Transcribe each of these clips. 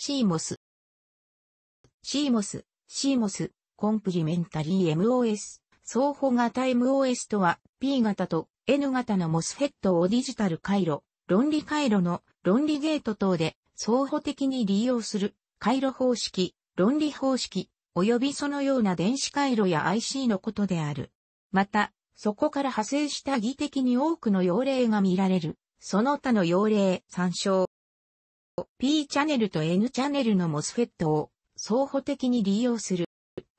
シーモス。シーモス、シーモス、コンプリメンタリー MOS。双方型 MOS とは、P 型と N 型のモスフェットをディジタル回路、論理回路の論理ゲート等で、相方的に利用する回路方式、論理方式、及びそのような電子回路や IC のことである。また、そこから派生した儀的に多くの用例が見られる。その他の用例、参照。P チャネルと N チャネルの MOSFET を双方的に利用する。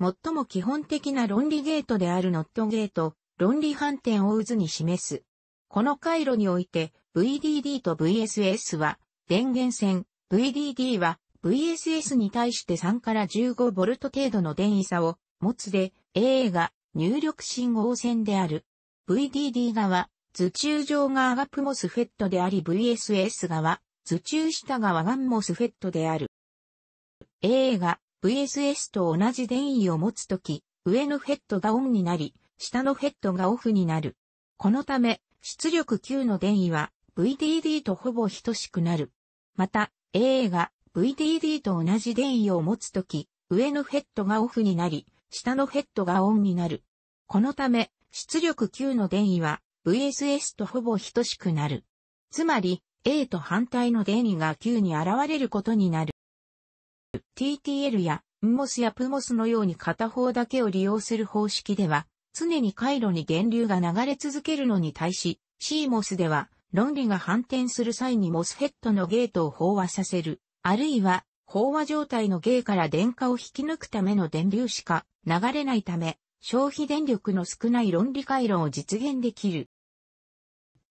最も基本的な論理ゲートであるノットゲート、論理反転を渦に示す。この回路において VDD と VSS は電源線、VDD は VSS に対して3から 15V 程度の電位差を持つで AA が入力信号線である。VDD 側、図中上がアガプモスフェットであり VSS 側、頭中したがワガンモスフェットである。A が VSS と同じ電位を持つとき、上のヘッドがオンになり、下のヘッドがオフになる。このため、出力9の電位は VDD とほぼ等しくなる。また、A が VDD と同じ電位を持つとき、上のヘッドがオフになり、下のヘッドがオンになる。このため、出力9の電位は VSS とほぼ等しくなる。つまり、A と反対のデーが Q に現れることになる。TTL や m o s や PMOS のように片方だけを利用する方式では、常に回路に電流が流れ続けるのに対し、CMOS では、論理が反転する際に MOSFET のゲートを飽和させる、あるいは、飽和状態のゲーから電荷を引き抜くための電流しか流れないため、消費電力の少ない論理回路を実現できる。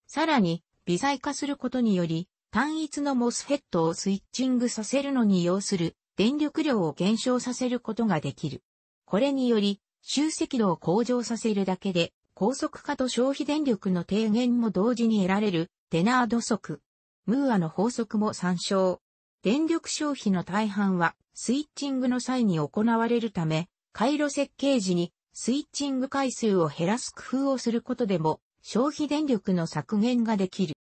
さらに、微細化することにより、単一のモスフェットをスイッチングさせるのに要する電力量を減少させることができる。これにより、集積度を向上させるだけで、高速化と消費電力の低減も同時に得られる、デナード則。ムーアの法則も参照。電力消費の大半は、スイッチングの際に行われるため、回路設計時に、スイッチング回数を減らす工夫をすることでも、消費電力の削減ができる。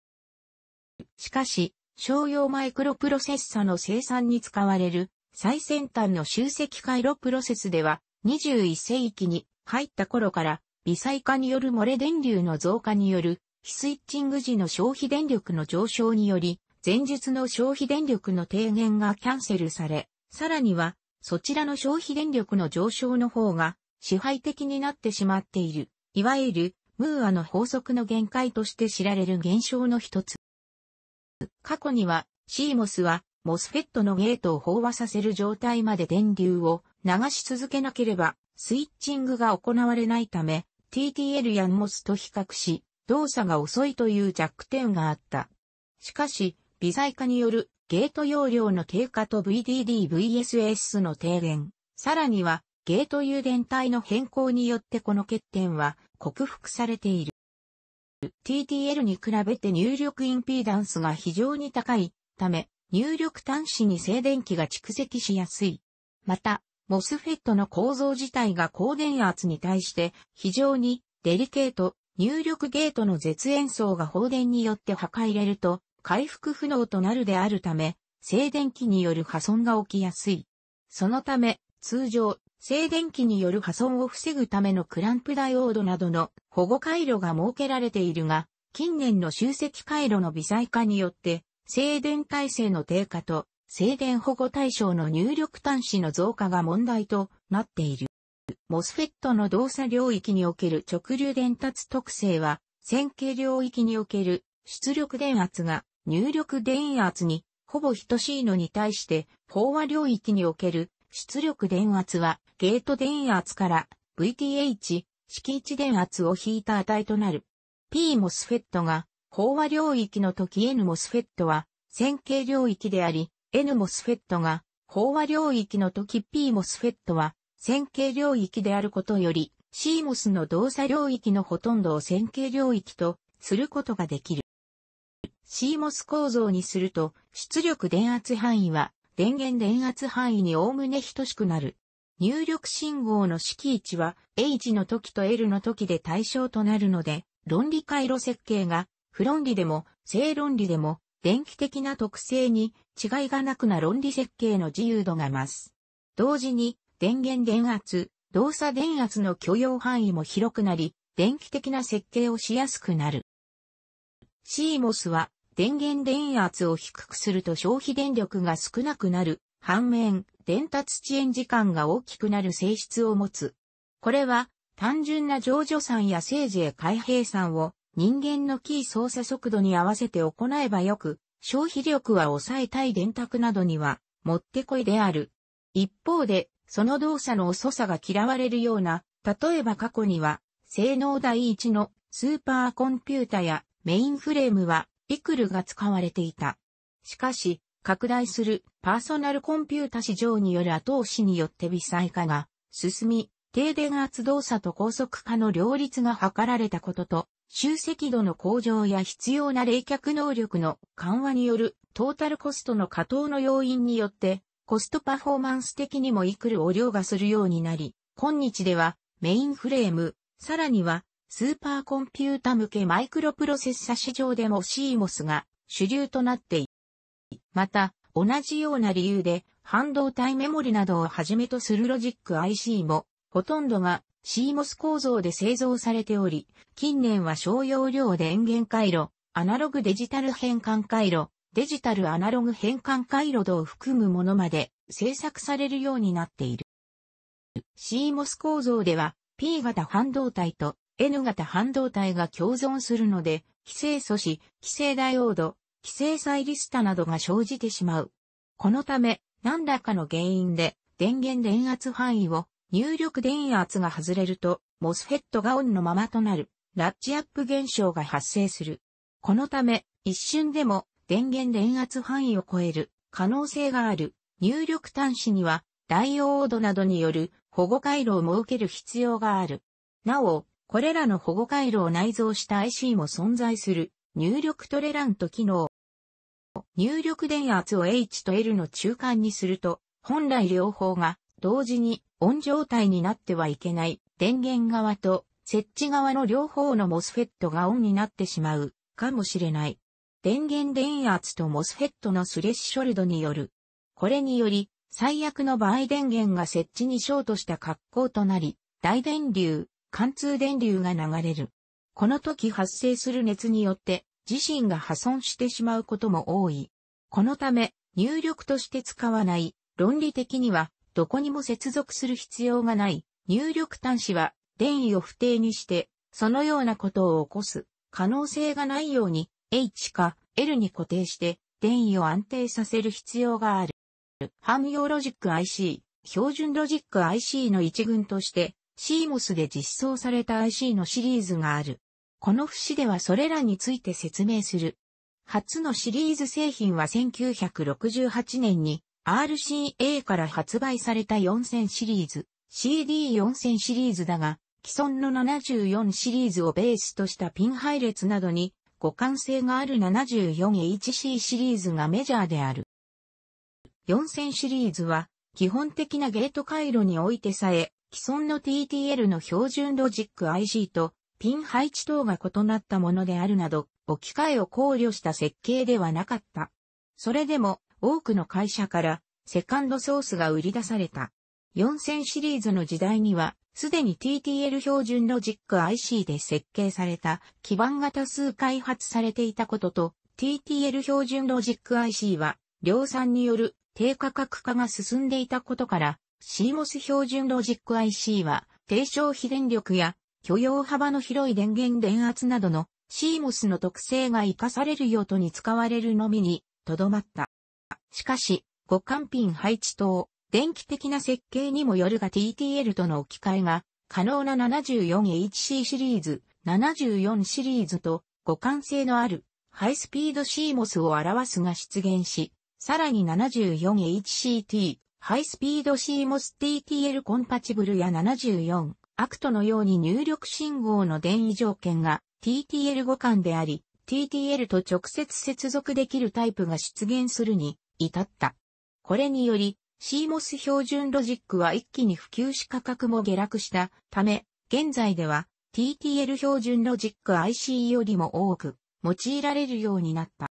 しかし、商用マイクロプロセッサの生産に使われる最先端の集積回路プロセスでは21世紀に入った頃から微細化による漏れ電流の増加による非スイッチング時の消費電力の上昇により前述の消費電力の低減がキャンセルされ、さらにはそちらの消費電力の上昇の方が支配的になってしまっている。いわゆるムーアの法則の限界として知られる現象の一つ。過去には、CMOS は、MOSFET のゲートを飽和させる状態まで電流を流し続けなければ、スイッチングが行われないため、TTL や m o s と比較し、動作が遅いという弱点があった。しかし、微細化によるゲート容量の低下と VDD-VSS の低減、さらにはゲート誘電体の変更によってこの欠点は克服されている。TTL に比べて入力インピーダンスが非常に高いため、入力端子に静電気が蓄積しやすい。また、モスフェットの構造自体が高電圧に対して非常にデリケート、入力ゲートの絶縁層が放電によって破壊れると回復不能となるであるため、静電気による破損が起きやすい。そのため、通常静電気による破損を防ぐためのクランプダイオードなどの保護回路が設けられているが、近年の集積回路の微細化によって、静電耐性の低下と静電保護対象の入力端子の増加が問題となっている。モスフェットの動作領域における直流伝達特性は、線形領域における出力電圧が入力電圧にほぼ等しいのに対して、飽和領域における出力電圧はゲート電圧から VTH、敷地電圧を引いた値となる。P モスフェットが飽和領域の時 N モスフェットは線形領域であり、N モスフェットが飽和領域の時 P モスフェットは線形領域であることより、C モスの動作領域のほとんどを線形領域とすることができる。C モス構造にすると、出力電圧範囲は電源電圧範囲におおむね等しくなる。入力信号の式位置は H の時と L の時で対象となるので、論理回路設計が不論理でも正論理でも電気的な特性に違いがなくな論理設計の自由度が増す。同時に電源電圧、動作電圧の許容範囲も広くなり、電気的な設計をしやすくなる。CMOS は電源電圧を低くすると消費電力が少なくなる。反面、伝達遅延時間が大きくなる性質を持つ。これは、単純な上除算や正へ開閉算を人間のキー操作速度に合わせて行えばよく、消費力は抑えたい電卓などには、もってこいである。一方で、その動作の遅さが嫌われるような、例えば過去には、性能第一のスーパーコンピュータやメインフレームは、イクルが使われていた。しかし、拡大するパーソナルコンピュータ市場による後押しによって微細化が進み、低電圧動作と高速化の両立が図られたことと、集積度の向上や必要な冷却能力の緩和によるトータルコストの下等の要因によって、コストパフォーマンス的にもイクルを凌駕するようになり、今日ではメインフレーム、さらにはスーパーコンピュータ向けマイクロプロセッサ市場でも CMOS が主流となっていまた、同じような理由で、半導体メモリなどをはじめとするロジック IC も、ほとんどが CMOS 構造で製造されており、近年は小容量電源回路、アナログデジタル変換回路、デジタルアナログ変換回路等を含むものまで製作されるようになっている。CMOS 構造では P 型半導体と N 型半導体が共存するので、規制素子、規制ダイオード、規制裁リスタなどが生じてしまう。このため、何らかの原因で電源電圧範囲を入力電圧が外れると、モスフェットがオンのままとなる、ラッチアップ現象が発生する。このため、一瞬でも電源電圧範囲を超える可能性がある入力端子には、ダイオードなどによる保護回路を設ける必要がある。なお、これらの保護回路を内蔵した IC も存在する入力トレラント機能。入力電圧を H と L の中間にすると、本来両方が同時にオン状態になってはいけない電源側と設置側の両方の MOSFET がオンになってしまうかもしれない。電源電圧と MOSFET のスレッショルドによる。これにより、最悪の場合電源が設置にショートした格好となり、大電流、貫通電流が流れる。この時発生する熱によって、自身が破損してしまうことも多い。このため、入力として使わない、論理的には、どこにも接続する必要がない、入力端子は、電位を不定にして、そのようなことを起こす、可能性がないように、H か L に固定して、電位を安定させる必要がある。汎用ロジック IC、標準ロジック IC の一群として、CMOS で実装された IC のシリーズがある。この節ではそれらについて説明する。初のシリーズ製品は1968年に RCA から発売された4000シリーズ、CD4000 シリーズだが、既存の74シリーズをベースとしたピン配列などに互換性がある 74HC シリーズがメジャーである。4000シリーズは基本的なゲート回路においてさえ既存の TTL の標準ロジック IC とピン配置等が異なったものであるなど、置き換えを考慮した設計ではなかった。それでも、多くの会社から、セカンドソースが売り出された。4000シリーズの時代には、すでに TTL 標準ロジック IC で設計された基盤が多数開発されていたことと、TTL 標準ロジック IC は、量産による低価格化が進んでいたことから、CMOS 標準ロジック IC は、低消費電力や許容幅の広い電源電圧などの CMOS の特性が活かされる用途に使われるのみにとどまった。しかし、互換ピン配置等、電気的な設計にもよるが TTL との置き換えが可能な 74HC シリーズ、74シリーズと互換性のあるハイスピード CMOS を表すが出現し、さらに 74HCT、ハイスピード CMOS TTL コンパチブルや74アクトのように入力信号の電位条件が TTL 互換であり、TTL と直接接続できるタイプが出現するに至った。これにより、CMOS 標準ロジックは一気に普及し価格も下落したため、現在では TTL 標準ロジック IC よりも多く用いられるようになった。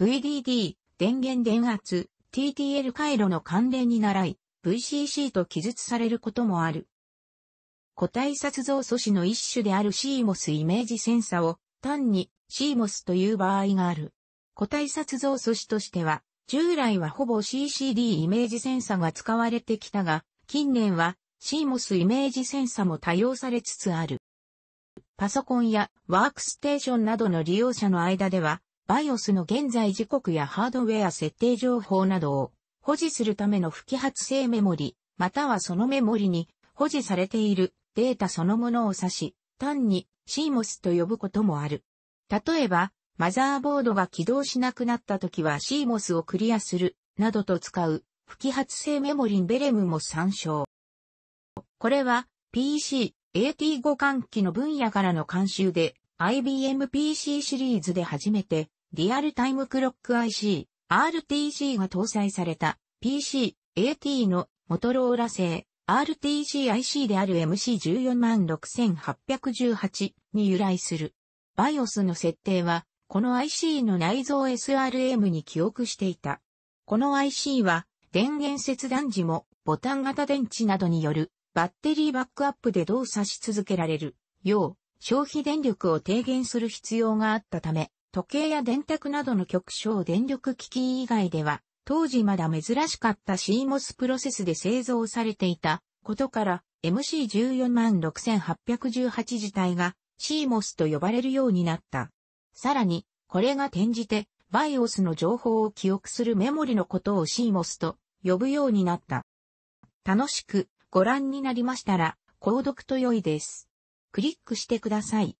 VDD、電源電圧、TTL 回路の関連に倣い、VCC と記述されることもある。個体殺像素子の一種である CMOS イメージセンサを単に CMOS という場合がある。個体殺像素子としては、従来はほぼ CCD イメージセンサが使われてきたが、近年は CMOS イメージセンサも多用されつつある。パソコンやワークステーションなどの利用者の間では、BIOS の現在時刻やハードウェア設定情報などを保持するための不揮発性メモリ、またはそのメモリに保持されているデータそのものを指し、単に CMOS と呼ぶこともある。例えば、マザーボードが起動しなくなった時は CMOS をクリアする、などと使う、不揮発性メモリンベレムも参照。これは、PC、AT 互換機の分野からの監修で、IBM PC シリーズで初めて、リアルタイムクロック IC、RTC が搭載された PC、AT のモトローラ製 RTCIC である m c 1 4 6 8 1 8に由来する。BIOS の設定は、この IC の内蔵 SRM に記憶していた。この IC は、電源切断時も、ボタン型電池などによる、バッテリーバックアップで動作し続けられる、よう、消費電力を低減する必要があったため、時計や電卓などの極小電力機器以外では、当時まだ珍しかった CMOS プロセスで製造されていたことから MC146,818 自体が CMOS と呼ばれるようになった。さらに、これが転じて BIOS の情報を記憶するメモリのことを CMOS と呼ぶようになった。楽しくご覧になりましたら、購読と良いです。クリックしてください。